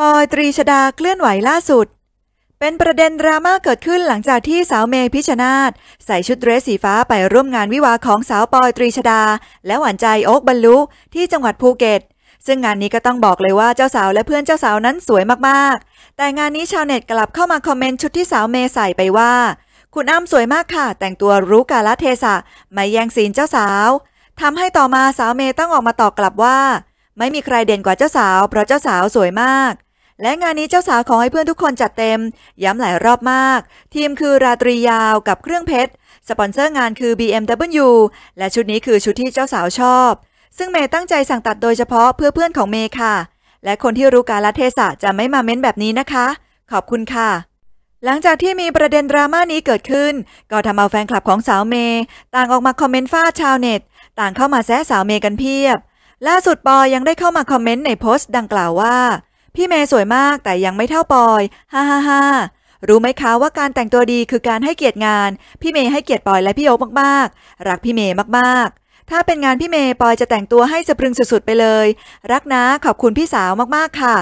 ปอยตรีชดาเคลื่อนไหวล่าสุด เป็นประเด็นดราม่าเกิดขึ้นหลังจากที่สาวเมพิชนาตใส่ชุดเดรสสีฟ้าไปร่วมงานวิวาของสาวปอยตรีชดา และหวานใจโอ๊กบรรลุ ที่จังหวัดภูเก็ต ซึ่งงานนี้ก็ต้องบอกเลยว่าเจ้าสาวและเพื่อนเจ้าสาวนั้นสวยมากๆ แต่งานนี้ชาวเน็ตกลับเข้ามาคอมเมนต์ชุดที่สาวเมใส่ไปว่า คุณอ้ำสวยมากค่ะ แต่งตัวรู้กาลเทศะ ไม่แย่งซีนเจ้าสาวทำให้ต่อมาสาวเมต้องออกมาตอบกลับว่าไม่มีใครเด่นกว่าเจ้าสาวเพราะเจ้าสาวสวยมาก และงานนี้เจ้าสาวขอให้เพื่อนทุกคนจัดเต็ม ย้ำหลายรอบมาก ทีมคือราตรียาวกับเครื่องเพชร สปอนเซอร์งานคือ BMW และชุดนี้คือชุดที่เจ้าสาวชอบ ซึ่งเมย์ตั้งใจสั่งตัดโดยเฉพาะเพื่อเพื่อนของเมย์ค่ะ และคนที่รู้กาลเทศะจะไม่มาเม้นแบบนี้นะคะ ขอบคุณค่ะ หลังจากที่มีประเด็นดราม่านี้เกิดขึ้น ก็ทำเอาแฟนคลับของสาวเมย์ต่างออกมาคอมเมนต์ฟาดชาวเน็ต ต่างเข้ามาแซะสาวเมย์กันเพียบล่าสุดปอยยังได้เข้ามาคอมเมนต์ในโพสต์ดังกล่าวว่า พี่เมย์สวยมากแต่ยังไม่เท่าปอยฮ่าฮ่าฮ่ารู้ไหมคะ ว่าการแต่งตัวดีคือการให้เกียรติงาน พี่เมย์ให้เกียรติปอยและพี่โอ๊คมากๆ รักพี่เมย์มากๆ ถ้าเป็นงานพี่เมย์ปอยจะแต่งตัวให้สะพรึงสุดๆไปเลย รักนะขอบคุณพี่สาวมากๆค่ะ